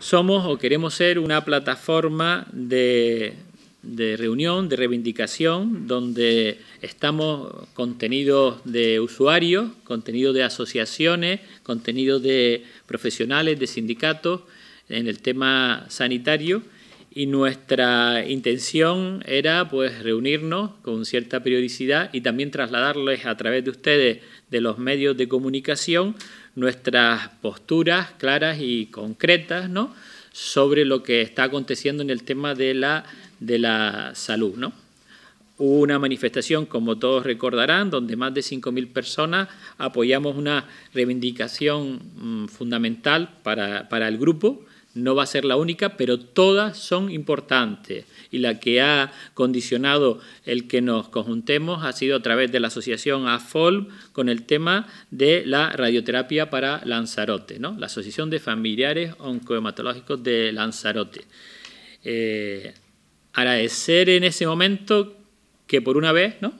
somos o queremos ser una plataforma de, reunión, de reivindicación, donde estamos contenidos de usuarios, contenidos de asociaciones, contenido de profesionales, de sindicatos en el tema sanitario y nuestra intención era pues reunirnos con cierta periodicidad y también trasladarles a través de ustedes de los medios de comunicación nuestras posturas claras y concretas sobre lo que está aconteciendo en el tema de la, de la salud. Hubo una manifestación, como todos recordarán, donde más de 5.000 personas apoyamos una reivindicación mm, fundamental para el grupo, no va a ser la única, pero todas son importantes. Y la que ha condicionado el que nos conjuntemos ha sido a través de la asociación AFOL con el tema de la radioterapia para Lanzarote, ¿no? la Asociación de Familiares Oncohematológicos de Lanzarote. Eh, agradecer en ese momento que por una vez ¿no?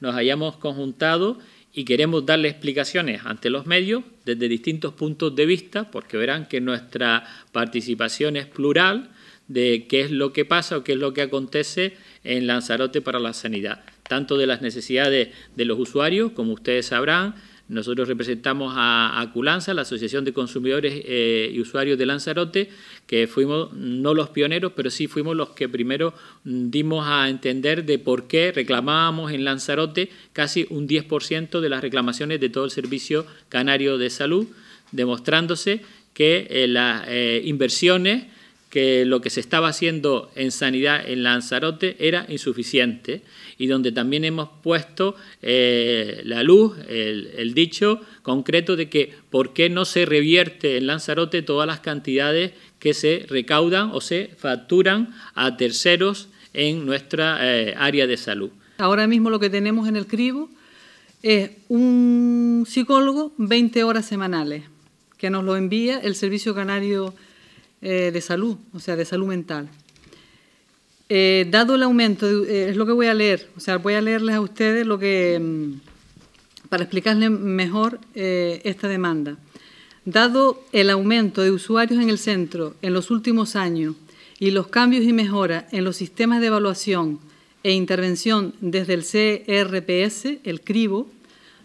nos hayamos conjuntado y queremos darle explicaciones ante los medios desde distintos puntos de vista, porque verán que nuestra participación es plural de qué es lo que pasa o qué es lo que acontece en Lanzarote para la sanidad, tanto de las necesidades de los usuarios, como ustedes sabrán, nosotros representamos a, Culanza, la Asociación de Consumidores eh, y Usuarios de Lanzarote, que fuimos no los pioneros, pero sí fuimos los que primero dimos a entender de por qué reclamábamos en Lanzarote casi un 10% de las reclamaciones de todo el Servicio Canario de Salud, demostrándose que eh, las eh, inversiones que lo que se estaba haciendo en sanidad en Lanzarote era insuficiente y donde también hemos puesto eh, la luz, el, dicho concreto de que por qué no se revierte en Lanzarote todas las cantidades que se recaudan o se facturan a terceros en nuestra eh, área de salud. Ahora mismo lo que tenemos en el cribo es un psicólogo 20 horas semanales que nos lo envía el Servicio Canario eh, de salud, o sea, de salud mental. Eh, dado el aumento, eh, es lo que voy a leer, o sea, voy a leerles a ustedes lo que, mm, para explicarles mejor esta demanda. Dado el aumento de usuarios en el centro en los últimos años y los cambios y mejoras en los sistemas de evaluación e intervención desde el CRPS, el CRIBO,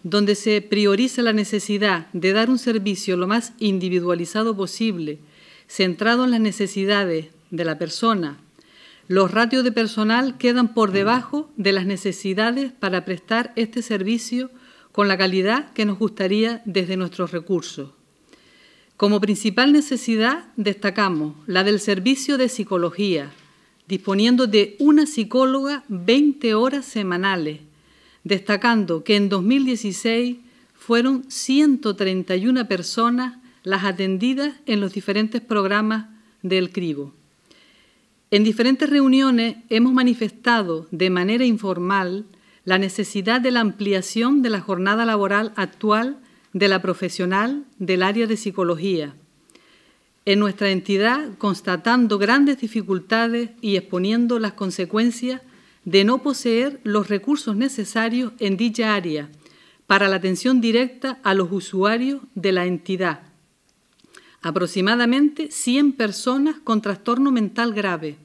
donde se prioriza la necesidad de dar un servicio lo más individualizado posible centrado en las necesidades de la persona. Los ratios de personal quedan por debajo de las necesidades para prestar este servicio con la calidad que nos gustaría desde nuestros recursos. Como principal necesidad destacamos la del servicio de psicología, disponiendo de una psicóloga 20 horas semanales, destacando que en 2016 fueron 131 personas las atendidas en los diferentes programas del CRIBO. En diferentes reuniones hemos manifestado de manera informal la necesidad de la ampliación de la jornada laboral actual de la profesional del área de psicología. En nuestra entidad, constatando grandes dificultades y exponiendo las consecuencias de no poseer los recursos necesarios en dicha área para la atención directa a los usuarios de la entidad, aproximadamente 100 personas con trastorno mental grave,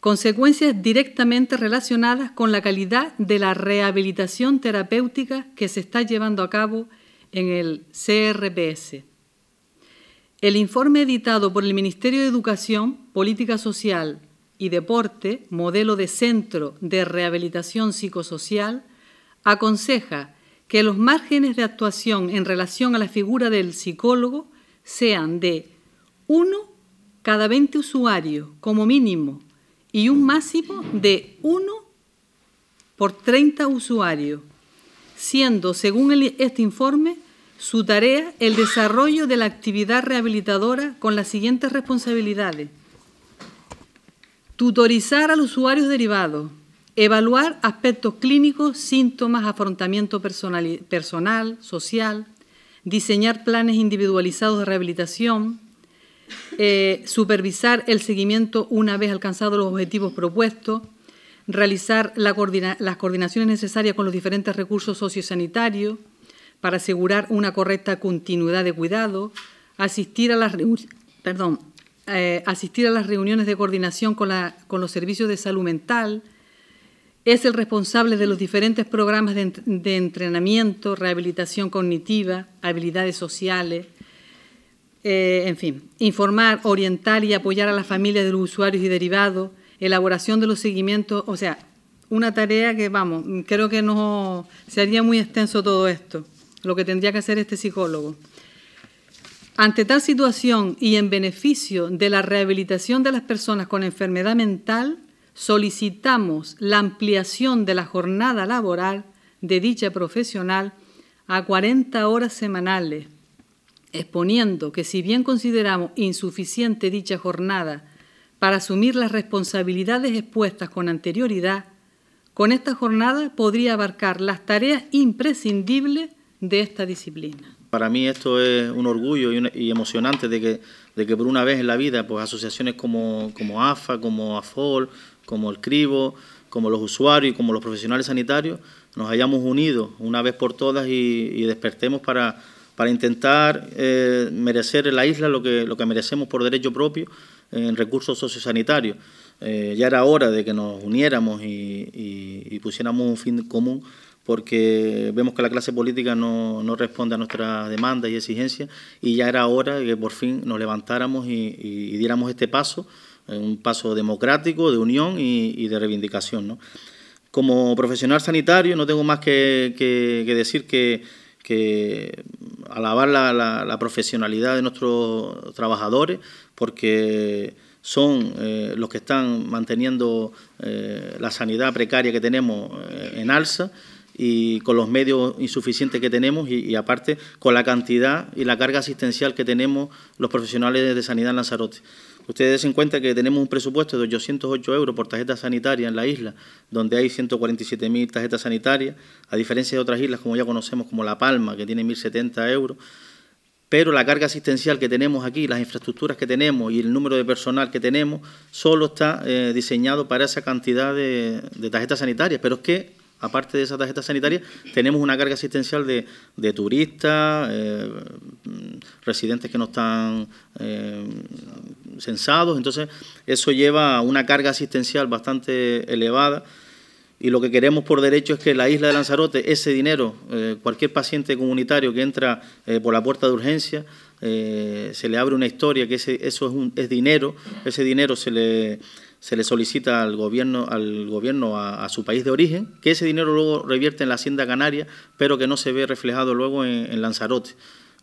consecuencias directamente relacionadas con la calidad de la rehabilitación terapéutica que se está llevando a cabo en el CRPS. El informe editado por el Ministerio de Educación, Política Social y Deporte, modelo de Centro de Rehabilitación Psicosocial, aconseja que los márgenes de actuación en relación a la figura del psicólogo sean de uno cada 20 usuarios como mínimo y un máximo de uno por 30 usuarios, siendo, según este informe, su tarea el desarrollo de la actividad rehabilitadora con las siguientes responsabilidades. Tutorizar al usuario derivado, evaluar aspectos clínicos, síntomas, afrontamiento personal social, diseñar planes individualizados de rehabilitación, eh, supervisar el seguimiento una vez alcanzados los objetivos propuestos, realizar las coordinaciones necesarias con los diferentes recursos sociosanitarios para asegurar una correcta continuidad de cuidado, asistir a las, eh, reuniones de coordinación con los servicios de salud mental, es el responsable de los diferentes programas de, entrenamiento, rehabilitación cognitiva, habilidades sociales, eh, en fin, informar, orientar y apoyar a las familias de los usuarios y derivados, elaboración de los seguimientos, o sea, una tarea que, vamos, creo que no sería muy extenso todo esto, lo que tendría que hacer este psicólogo. Ante tal situación y en beneficio de la rehabilitación de las personas con enfermedad mental, solicitamos la ampliación de la jornada laboral de dicha profesional a 40 horas semanales, exponiendo que si bien consideramos insuficiente dicha jornada para asumir las responsabilidades expuestas con anterioridad, con esta jornada podría abarcar las tareas imprescindibles de esta disciplina. Para mí esto es un orgullo y, emocionante de que, de que por una vez en la vida pues asociaciones como AFA, como AFOL, como el CRIBO, como los usuarios y como los profesionales sanitarios, nos hayamos unido una vez por todas y, despertemos para, intentar eh, merecer en la isla lo que, lo que merecemos por derecho propio en recursos sociosanitarios. Eh, ya era hora de que nos uniéramos y, pusiéramos un fin común porque vemos que la clase política no, responde a nuestras demandas y exigencias y ya era hora de que por fin nos levantáramos y, y diéramos este paso un paso democrático, de unión y, de reivindicación. ¿no? Como profesional sanitario no tengo más que, decir que, alabar la, profesionalidad de nuestros trabajadores porque son eh, los que están manteniendo eh, la sanidad precaria que tenemos eh, en alza y con los medios insuficientes que tenemos y, y, aparte con la cantidad y la carga asistencial que tenemos los profesionales de sanidad en Lanzarote. Ustedes en cuenta que tenemos un presupuesto de 808 euros por tarjeta sanitaria en la isla, donde hay 147.000 tarjetas sanitarias, a diferencia de otras islas como ya conocemos, como La Palma, que tiene 1.070 euros. Pero la carga asistencial que tenemos aquí, las infraestructuras que tenemos y el número de personal que tenemos, solo está eh, diseñado para esa cantidad de, de tarjetas sanitarias. Pero es que aparte de esa tarjeta sanitaria, tenemos una carga asistencial de, turistas, eh, residentes que no están eh, censados, entonces eso lleva a una carga asistencial bastante elevada. Y lo que queremos por derecho es que la isla de Lanzarote, ese dinero, eh, cualquier paciente comunitario que entra por la puerta de urgencia, se le abre una historia, que ese, eso es dinero, ese dinero se le, se le solicita al gobierno, al gobierno a, su país de origen, que ese dinero luego revierte en la hacienda canaria, pero que no se ve reflejado luego en, Lanzarote.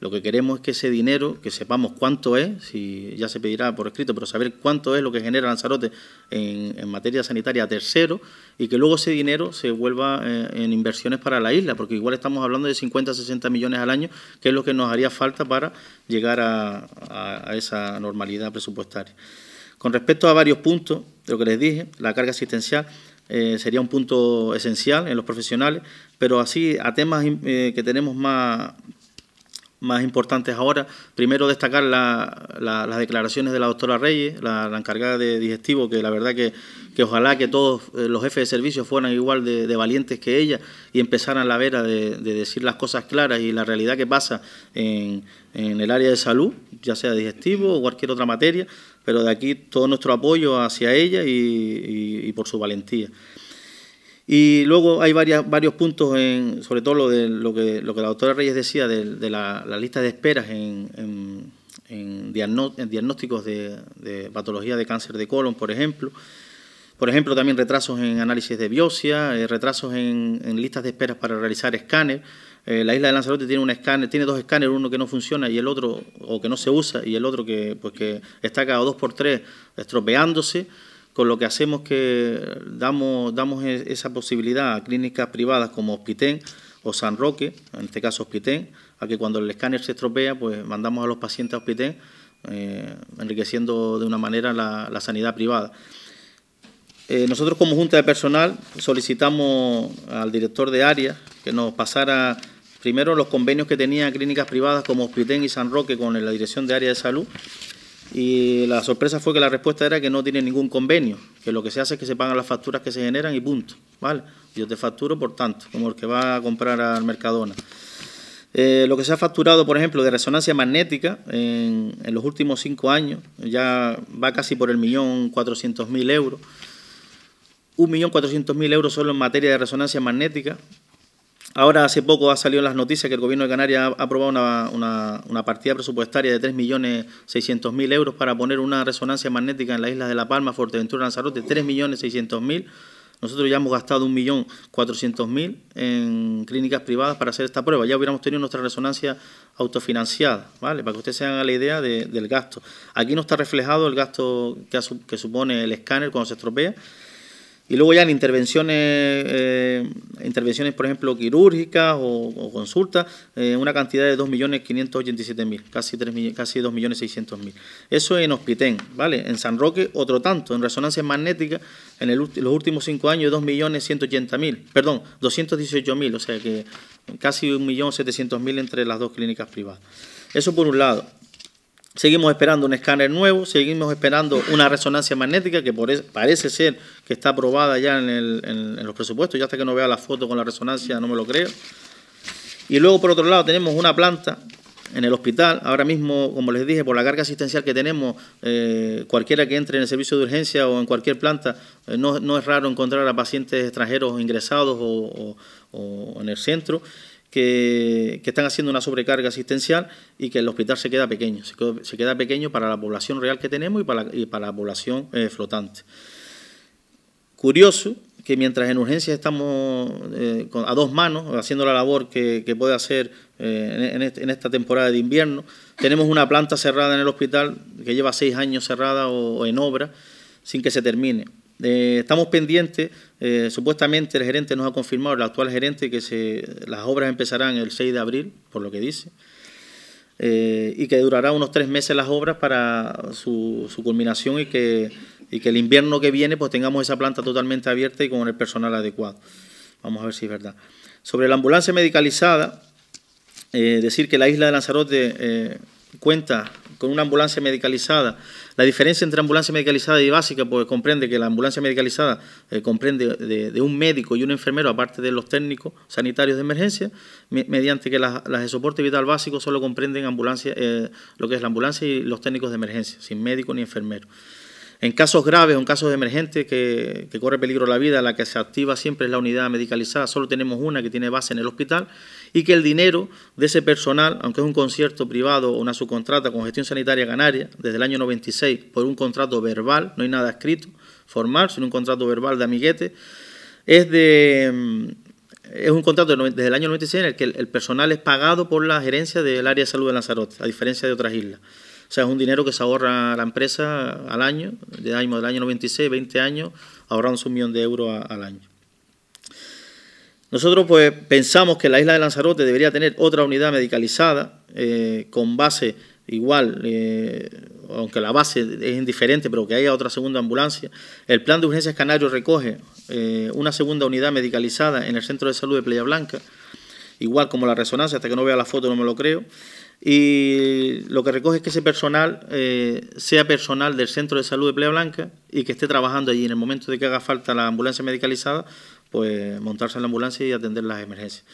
Lo que queremos es que ese dinero, que sepamos cuánto es, si ya se pedirá por escrito, pero saber cuánto es lo que genera Lanzarote en, materia sanitaria a tercero y que luego ese dinero se vuelva eh, en inversiones para la isla, porque igual estamos hablando de 50, 60 millones al año, que es lo que nos haría falta para llegar a esa normalidad presupuestaria. Con respecto a varios puntos de lo que les dije, la carga asistencial eh, sería un punto esencial en los profesionales, pero así a temas eh, que tenemos más, más importantes ahora, primero destacar las declaraciones de la doctora Reyes, la, encargada de digestivo, que la verdad que, ojalá que todos eh, los jefes de servicio fueran igual de, valientes que ella y empezaran la vera de, decir las cosas claras y la realidad que pasa en, en el área de salud, ya sea digestivo o cualquier otra materia, pero de aquí todo nuestro apoyo hacia ella y, por su valentía. Y luego hay varias, varios puntos, en, sobre todo lo, de, lo, que, lo que la doctora Reyes decía de, la, lista de esperas en, en, diagnósticos de, de, patología de cáncer de colon, por ejemplo. Por ejemplo, también retrasos en análisis de biopsia, eh, retrasos en, en listas de esperas para realizar escáner. Eh, la isla de Lanzarote tiene un escáner, tiene dos escáneres, uno que no funciona y el otro, o que no se usa, y el otro que, pues que está cada dos por tres estropeándose, con lo que hacemos que damos, damos e, esa posibilidad a clínicas privadas como Hospitén o San Roque, en este caso Hospitén, a que cuando el escáner se estropea, pues mandamos a los pacientes a Hospitén, eh, enriqueciendo de una manera la, sanidad privada. Eh, nosotros como Junta de Personal solicitamos al director de área que nos pasara Primero, los convenios que tenía clínicas privadas como Hospitén y San Roque con la Dirección de Área de Salud. Y la sorpresa fue que la respuesta era que no tiene ningún convenio, que lo que se hace es que se pagan las facturas que se generan y punto. ¿vale? Yo te facturo, por tanto, como el que va a comprar al Mercadona. Eh, lo que se ha facturado, por ejemplo, de resonancia magnética en, en los últimos cinco años, ya va casi por el millón cuatrocientos mil euros. Un millón cuatrocientos mil euros solo en materia de resonancia magnética, Ahora, hace poco ha salido en las noticias que el Gobierno de Canarias ha aprobado una, partida presupuestaria de 3.600.000 euros para poner una resonancia magnética en las islas de La Palma, Fuerteventura, Lanzarote, 3.600.000. Nosotros ya hemos gastado 1.400.000 en clínicas privadas para hacer esta prueba. Ya hubiéramos tenido nuestra resonancia autofinanciada, ¿vale? Para que ustedes se hagan la idea del gasto. Aquí no está reflejado el gasto que, que supone el escáner cuando se estropea y luego ya en intervenciones, eh, intervenciones por ejemplo, quirúrgicas o, consultas, eh, una cantidad de 2.587.000, casi, casi 2.600.000. Eso en Hospitén, ¿vale? En San Roque, otro tanto. En resonancia magnética, en el, los últimos cinco años, 2.180.000, perdón, 218.000, o sea que casi 1.700.000 entre las dos clínicas privadas. Eso por un lado. Seguimos esperando un escáner nuevo, seguimos esperando una resonancia magnética que parece ser que está aprobada ya en, los presupuestos. ya hasta que no vea la foto con la resonancia no me lo creo. Y luego, por otro lado, tenemos una planta en el hospital. Ahora mismo, como les dije, por la carga asistencial que tenemos, eh, cualquiera que entre en el servicio de urgencia o en cualquier planta, eh, no, es raro encontrar a pacientes extranjeros ingresados o en el centro que, están haciendo una sobrecarga asistencial y que el hospital se queda pequeño, se queda, pequeño para la población real que tenemos y para, la población eh, flotante. Curioso que mientras en urgencias estamos eh, a dos manos haciendo la labor que, puede hacer eh, en, esta temporada de invierno, tenemos una planta cerrada en el hospital que lleva seis años cerrada o, en obra sin que se termine. estamos pendientes eh, supuestamente el gerente nos ha confirmado, el actual gerente, que las obras empezarán el 6 de abril, por lo que dice, eh, y que durará unos tres meses las obras para su, culminación y que, el invierno que viene pues tengamos esa planta totalmente abierta y con el personal adecuado. Vamos a ver si es verdad. Sobre la ambulancia medicalizada, eh, decir que la isla de Lanzarote cuenta con una ambulancia medicalizada. La diferencia entre ambulancia medicalizada y básica, pues comprende que la ambulancia medicalizada eh, comprende de, un médico y un enfermero, aparte de los técnicos sanitarios de emergencia, mediante que las, las, de soporte vital básico solo comprenden ambulancia, eh, lo que es la ambulancia y los técnicos de emergencia, sin médico ni enfermero. En casos graves o en casos emergentes que, corre peligro la vida, la que se activa siempre es la unidad medicalizada, solo tenemos una que tiene base en el hospital y que el dinero de ese personal, aunque es un concierto privado o una subcontrata con gestión sanitaria canaria, desde el año 96, por un contrato verbal, no hay nada escrito, formal, sino un contrato verbal de amiguete, es de... Es un contrato desde el año 96 en el que el personal es pagado por la gerencia del área de salud de Lanzarote, a diferencia de otras islas sea, es un dinero que se ahorra la empresa al año, del año, del año 96, 20 años, ahorrándose un millón de euros al año. Nosotros pues pensamos que la isla de Lanzarote debería tener otra unidad medicalizada eh, con base igual, eh, aunque la base es indiferente, pero que haya otra segunda ambulancia. El plan de urgencias canario recoge eh, una segunda unidad medicalizada en el centro de salud de Playa Blanca, igual como la resonancia, hasta que no vea la foto no me lo creo y lo que recoge es que ese personal eh, sea personal del centro de salud de Playa Blanca y que esté trabajando allí en el momento de que haga falta la ambulancia medicalizada, pues montarse en la ambulancia y atender las emergencias.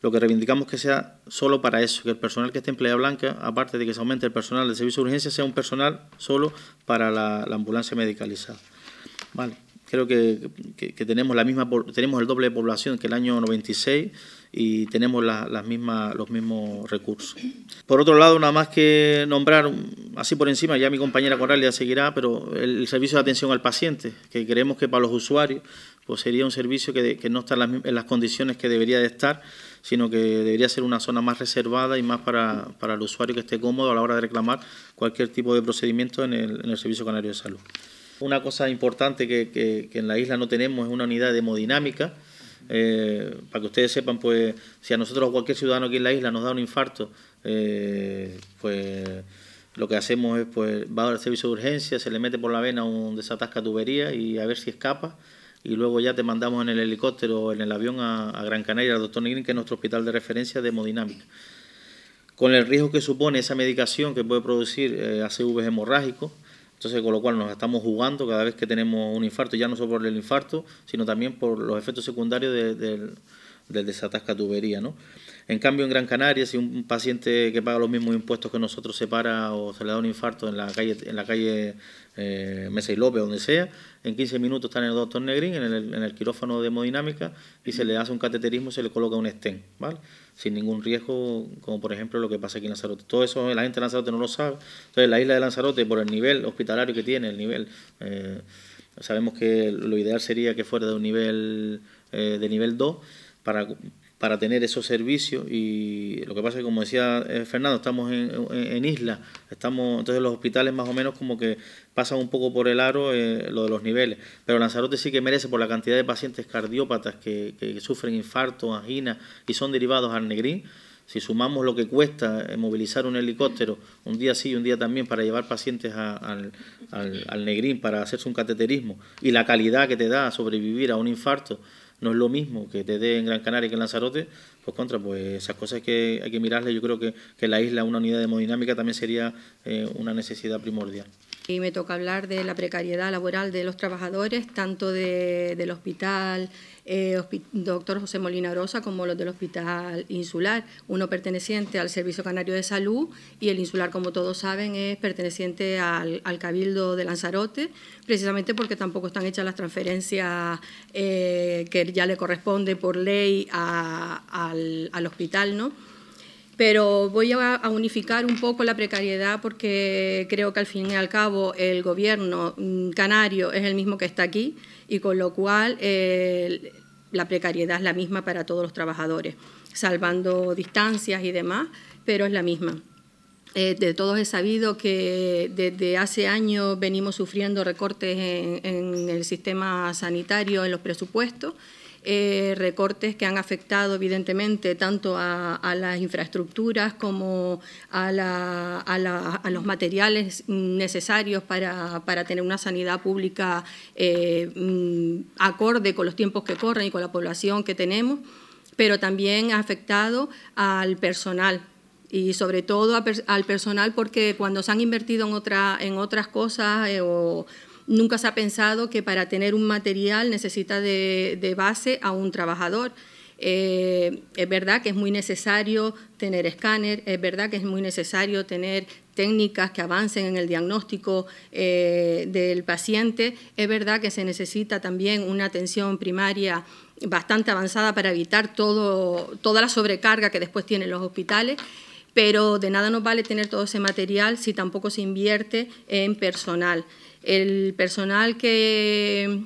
Lo que reivindicamos que sea solo para eso, que el personal que esté en Playa Blanca, aparte de que se aumente el personal del servicio de urgencia, sea un personal solo para la, la ambulancia medicalizada. Vale creo que, tenemos la misma tenemos el doble de población que el año 96 y tenemos las los mismos recursos. Por otro lado, nada más que nombrar así por encima, ya mi compañera Coral ya seguirá, pero el servicio de atención al paciente, que creemos que para los usuarios pues sería un servicio que, no está en las, condiciones que debería de estar, sino que debería ser una zona más reservada y más para, el usuario que esté cómodo a la hora de reclamar cualquier tipo de procedimiento en el Servicio Canario de Salud una cosa importante que, en la isla no tenemos es una unidad de hemodinámica. Eh, para que ustedes sepan, pues si a nosotros cualquier ciudadano aquí en la isla nos da un infarto, eh, pues lo que hacemos es, pues va al servicio de urgencia, se le mete por la vena un desatasca tubería y a ver si escapa. Y luego ya te mandamos en el helicóptero o en el avión a, Gran Canaria, al doctor Negrín, que es nuestro hospital de referencia de hemodinámica con el riesgo que supone esa medicación que puede producir eh, ACVs hemorrágicos, entonces, con lo cual nos estamos jugando cada vez que tenemos un infarto, ya no solo por el infarto, sino también por los efectos secundarios del desatasca tubería. En cambio, en Gran Canaria, si un paciente que paga los mismos impuestos que nosotros se para o se le da un infarto en la calle, en la calle eh, Mesa y López, donde sea, en 15 minutos está en el doctor Negrín, en el, quirófano de hemodinámica, y se le hace un cateterismo, y se le coloca un stent, ¿vale? Sin ningún riesgo, como por ejemplo lo que pasa aquí en Lanzarote. Todo eso la gente de Lanzarote no lo sabe. Entonces, la isla de Lanzarote, por el nivel hospitalario que tiene, el nivel... Eh, sabemos que lo ideal sería que fuera de un nivel eh, de nivel 2 para para tener esos servicios y lo que pasa es que como decía eh, Fernando estamos en, en, isla estamos entonces los hospitales más o menos como que pasan un poco por el aro eh, lo de los niveles pero Lanzarote sí que merece por la cantidad de pacientes cardiópatas que, sufren infarto angina y son derivados al negrín si sumamos lo que cuesta eh, movilizar un helicóptero un día sí y un día también para llevar pacientes al, al negrín para hacerse un cateterismo y la calidad que te da sobrevivir a un infarto no es lo mismo que te dé en Gran Canaria que en Lanzarote, pues contra, pues esas cosas que hay que mirarle, yo creo que, que la isla, una unidad hemodinámica también sería eh, una necesidad primordial y me toca hablar de la precariedad laboral de los trabajadores, tanto del hospital eh, doctor José Molina Rosa como los del hospital insular, uno perteneciente al Servicio Canario de Salud y el insular, como todos saben, es perteneciente al, Cabildo de Lanzarote, precisamente porque tampoco están hechas las transferencias eh, que ya le corresponde por ley al, al hospital, ¿no? pero voy a, unificar un poco la precariedad porque creo que al fin y al cabo el gobierno mm, canario es el mismo que está aquí y con lo cual eh, la precariedad es la misma para todos los trabajadores, salvando distancias y demás, pero es la misma. Eh, de todos he sabido que desde hace años venimos sufriendo recortes en el sistema sanitario, en los presupuestos, eh, recortes que han afectado evidentemente tanto a, las infraestructuras como a, los materiales necesarios para, tener una sanidad pública eh, mm, acorde con los tiempos que corren y con la población que tenemos, pero también ha afectado al personal y sobre todo al personal porque cuando se han invertido en, en otras cosas eh, o, Nunca se ha pensado que para tener un material necesita de, base a un trabajador. Eh, es verdad que es muy necesario tener escáner, es verdad que es muy necesario tener técnicas que avancen en el diagnóstico eh, del paciente, es verdad que se necesita también una atención primaria bastante avanzada para evitar toda la sobrecarga que después tienen los hospitales, pero de nada nos vale tener todo ese material si tampoco se invierte en personal el personal que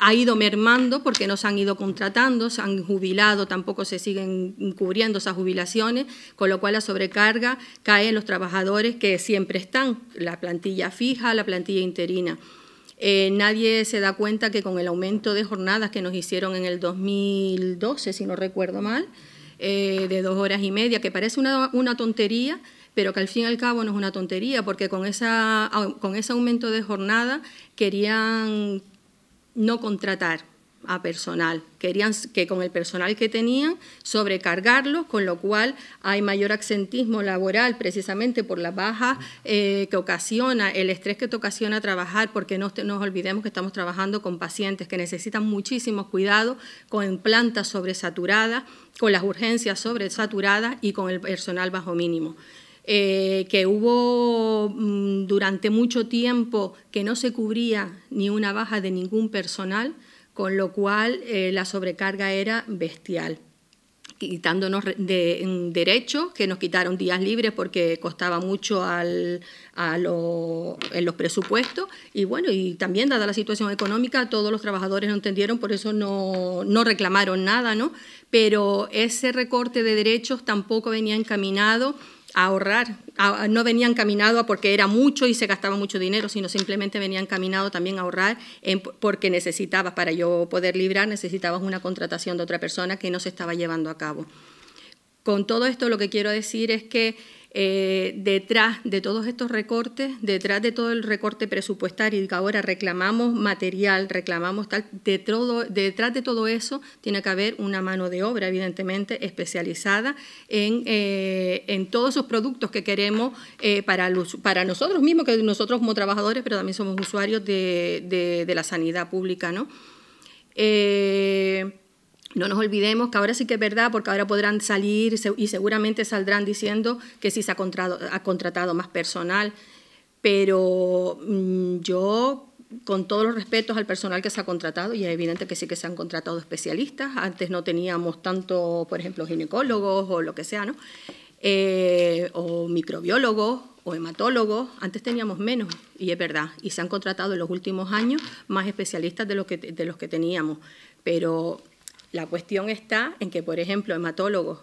ha ido mermando porque no se han ido contratando, se han jubilado, tampoco se siguen cubriendo esas jubilaciones, con lo cual la sobrecarga cae en los trabajadores que siempre están, la plantilla fija, la plantilla interina. Eh, nadie se da cuenta que con el aumento de jornadas que nos hicieron en el 2012, si no recuerdo mal, eh, de dos horas y media, que parece una tontería, pero que al fin y al cabo no es una tontería, porque con, esa, con ese aumento de jornada querían no contratar a personal. Querían que con el personal que tenían sobrecargarlos, con lo cual hay mayor absentismo laboral precisamente por la baja eh, que ocasiona, el estrés que te ocasiona trabajar, porque no nos olvidemos que estamos trabajando con pacientes que necesitan muchísimo cuidado con plantas sobresaturadas, con las urgencias sobresaturadas y con el personal bajo mínimo. Eh, que hubo mm, durante mucho tiempo que no se cubría ni una baja de ningún personal, con lo cual eh, la sobrecarga era bestial quitándonos de, derechos, que nos quitaron días libres porque costaba mucho en los presupuestos. Y bueno, y también dada la situación económica, todos los trabajadores no entendieron, por eso no reclamaron nada, ¿no? Pero ese recorte de derechos tampoco venía encaminado ahorrar. no venían caminado porque era mucho y se gastaba mucho dinero, sino simplemente venían caminado también a ahorrar porque necesitabas, para yo poder librar, necesitabas una contratación de otra persona que no se estaba llevando a cabo. Con todo esto lo que quiero decir es que eh, detrás de todos estos recortes, detrás de todo el recorte presupuestario y que ahora reclamamos material, reclamamos tal, detrás de todo eso tiene que haber una mano de obra, evidentemente, especializada en, eh, todos esos productos que queremos eh, para, para nosotros mismos, que nosotros como trabajadores, pero también somos usuarios de, la sanidad pública, ¿no? No nos olvidemos que ahora sí que es verdad, porque ahora podrán salir y seguramente saldrán diciendo que sí se ha contratado, más personal, pero mm, yo, con todos los respetos al personal que se ha contratado, y es evidente que sí que se han contratado especialistas, antes no teníamos tanto, por ejemplo, ginecólogos o lo que sea, ¿no? Eh, o microbiólogos o hematólogos, antes teníamos menos, y es verdad, y se han contratado en los últimos años más especialistas de los que, de los que teníamos, pero la cuestión está en que, por ejemplo, hematólogos,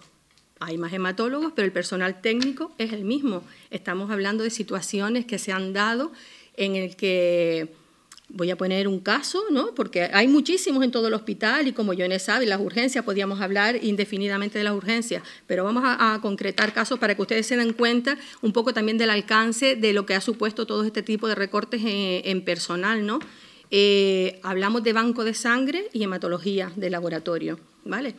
hay más hematólogos, pero el personal técnico es el mismo. Estamos hablando de situaciones que se han dado en el que voy a poner un caso, ¿no? porque hay muchísimos en todo el hospital y como Jones sabe, las urgencias, podíamos hablar indefinidamente de las urgencias, pero vamos a, concretar casos para que ustedes se den cuenta un poco también del alcance de lo que ha supuesto todo este tipo de recortes en, en personal, ¿no? Eh, hablamos de banco de sangre y hematología de laboratorio, ¿vale?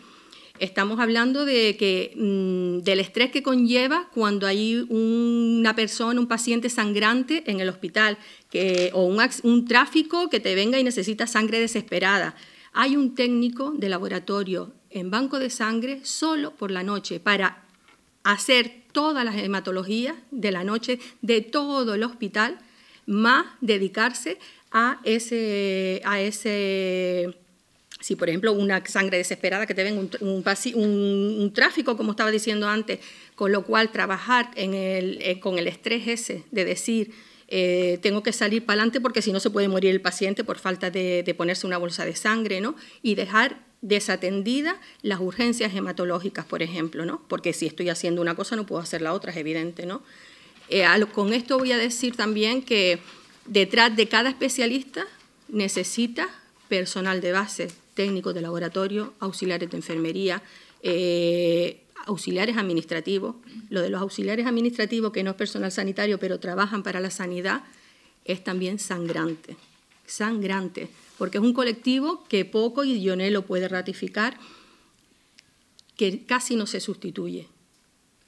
Estamos hablando de que, mm, del estrés que conlleva cuando hay una persona, un paciente sangrante en el hospital que, o un, un tráfico que te venga y necesita sangre desesperada. Hay un técnico de laboratorio en banco de sangre solo por la noche para hacer todas las hematologías de la noche de todo el hospital, más dedicarse a ese, a ese si por ejemplo una sangre desesperada que te ven un, tráfico, como estaba diciendo antes, con lo cual trabajar en el, eh, con el estrés ese de decir eh, tengo que salir para adelante porque si no se puede morir el paciente por falta de, ponerse una bolsa de sangre, ¿no? Y dejar desatendidas las urgencias hematológicas, por ejemplo, ¿no? Porque si estoy haciendo una cosa no puedo hacer la otra, es evidente, ¿no? Eh, con esto voy a decir también que Detrás de cada especialista necesita personal de base, técnicos de laboratorio, auxiliares de enfermería, eh, auxiliares administrativos. Lo de los auxiliares administrativos, que no es personal sanitario, pero trabajan para la sanidad, es también sangrante, sangrante, porque es un colectivo que poco, y dionel lo puede ratificar, que casi no se sustituye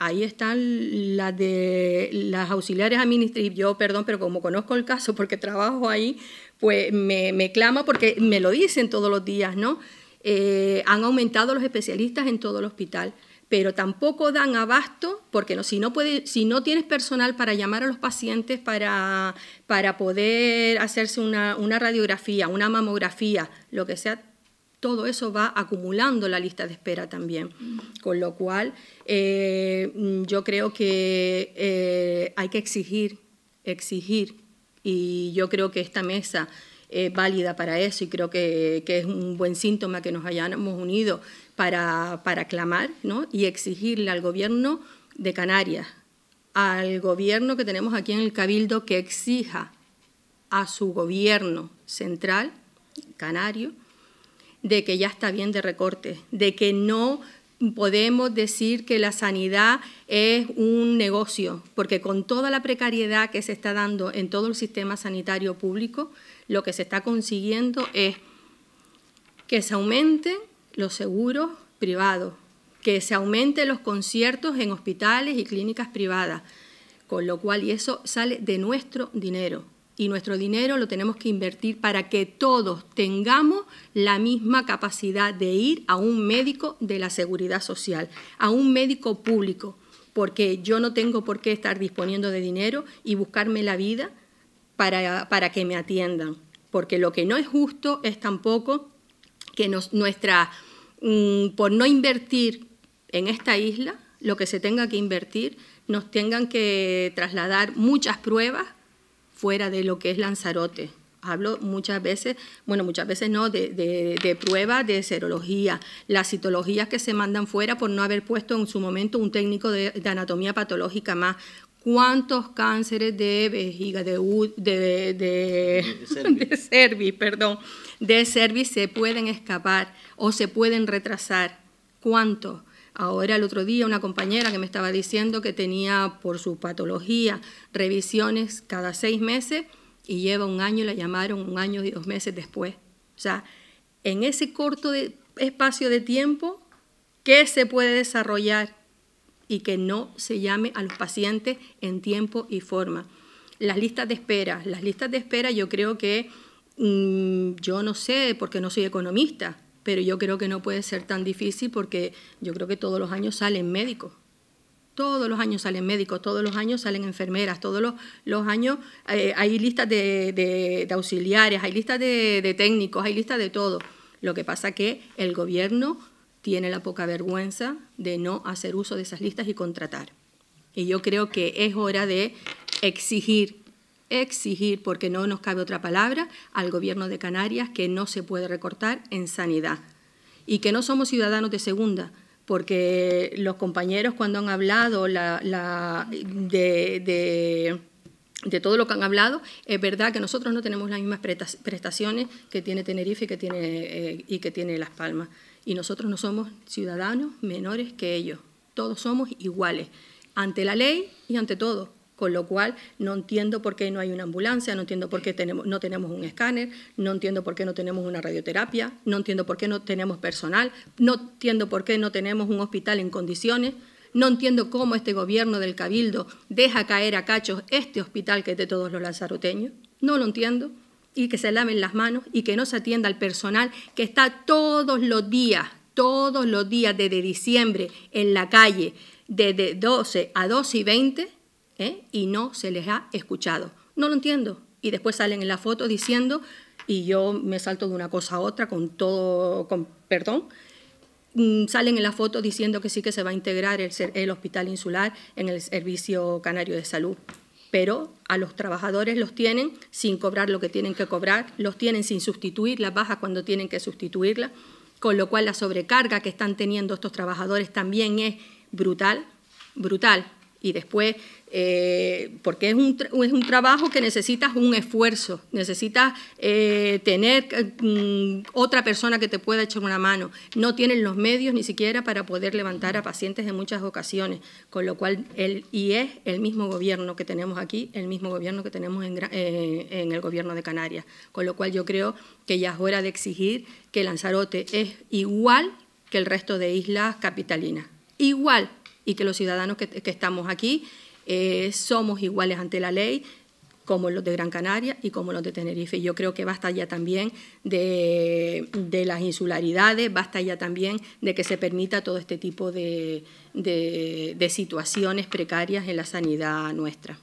ahí están las de las auxiliares administrativas. Yo, perdón, pero como conozco el caso porque trabajo ahí, pues me, clama porque me lo dicen todos los días, ¿no? Eh, han aumentado los especialistas en todo el hospital, pero tampoco dan abasto porque si, no tienes personal para llamar a los pacientes para, para poder hacerse una, una radiografía, una mamografía, lo que sea, todo eso va acumulando la lista de espera también. Mm. Con lo cual, eh, mm, yo creo que eh, hay que exigir, exigir, y yo creo que esta mesa es válida para eso y creo que, es un buen síntoma que nos hayamos unido para, para clamar ¿no? y exigirle al gobierno de Canarias, al gobierno que tenemos aquí en el Cabildo, que exija a su gobierno central, canario, de que ya está bien de recortes, de que no podemos decir que la sanidad es un negocio, porque con toda la precariedad que se está dando en todo el sistema sanitario público, lo que se está consiguiendo es que se aumenten los seguros privados, que se aumenten los conciertos en hospitales y clínicas privadas, con lo cual y eso sale de nuestro dinero y nuestro dinero lo tenemos que invertir para que todos tengamos la misma capacidad de ir a un médico de la seguridad social, a un médico público, porque yo no tengo por qué estar disponiendo de dinero y buscarme la vida para, que me atiendan, porque lo que no es justo es tampoco que nos, nuestra, mm, por no invertir en esta isla, lo que se tenga que invertir, nos tengan que trasladar muchas pruebas fuera de lo que es Lanzarote. Hablo muchas veces, bueno, muchas veces no, de, de, de pruebas de serología, las citologías que se mandan fuera por no haber puesto en su momento un técnico de, anatomía patológica más, cuántos cánceres de vejiga, de, de, de, de, perdón, de cerviz se pueden escapar o se pueden retrasar, cuántos. Ahora el otro día una compañera que me estaba diciendo que tenía por su patología revisiones cada seis meses y lleva un año, la llamaron un año y dos meses después. O sea, en ese corto espacio de tiempo, ¿qué se puede desarrollar? y que no se llame a los pacientes en tiempo y forma. Las listas de espera, las listas de espera yo creo que mm, yo no sé porque no soy economista, pero yo creo que no puede ser tan difícil porque yo creo que todos los años salen médicos. Todos los años salen médicos, todos los años salen enfermeras, todos los, años eh, hay listas de, auxiliares, hay listas de, de técnicos, hay listas de todo. Lo que pasa que el gobierno tiene la poca vergüenza de no hacer uso de esas listas y contratar. Y yo creo que es hora de exigir exigir, porque no nos cabe otra palabra, al Gobierno de Canarias que no se puede recortar en sanidad y que no somos ciudadanos de segunda, porque los compañeros cuando han hablado de, todo lo que han hablado, es verdad que nosotros no tenemos las mismas prestaciones que tiene Tenerife que tiene, eh, y que tiene Las Palmas. Y nosotros no somos ciudadanos menores que ellos, todos somos iguales, ante la ley y ante todo, con lo cual no entiendo por qué no hay una ambulancia, no entiendo por qué tenemos, no tenemos un escáner, no entiendo por qué no tenemos una radioterapia, no entiendo por qué no tenemos personal, no entiendo por qué no tenemos un hospital en condiciones. No entiendo cómo este gobierno del Cabildo deja caer a cachos este hospital que es de todos los lanzaroteños. No lo entiendo y que se laven las manos y que no se atienda al personal que está todos los días, todos los días desde diciembre en la calle, desde 12 a 12 y 20 ¿eh? y no se les ha escuchado. No lo entiendo. Y después salen en la foto diciendo, y yo me salto de una cosa a otra con todo, con perdón, mm, salen en la foto diciendo que sí que se va a integrar el, el hospital insular en el Servicio Canario de Salud pero a los trabajadores los tienen sin cobrar lo que tienen que cobrar, los tienen sin sustituir las bajas cuando tienen que sustituirlas, con lo cual la sobrecarga que están teniendo estos trabajadores también es brutal, brutal y después, eh, porque es un, es un, trabajo que necesitas un esfuerzo, necesitas eh, tener mm, otra persona que te pueda echar una mano. No tienen los medios ni siquiera para poder levantar a pacientes en muchas ocasiones, con lo cual, el, y es el mismo gobierno que tenemos aquí, el mismo gobierno que tenemos en, eh, en el gobierno de Canarias, con lo cual yo creo que ya es hora de exigir que Lanzarote es igual que el resto de islas capitalinas. Igual, y que los ciudadanos que, estamos aquí eh, somos iguales ante la ley, como los de Gran Canaria y como los de Tenerife. Yo creo que basta ya también de, las insularidades, basta ya también de que se permita todo este tipo de situaciones precarias en la sanidad nuestra.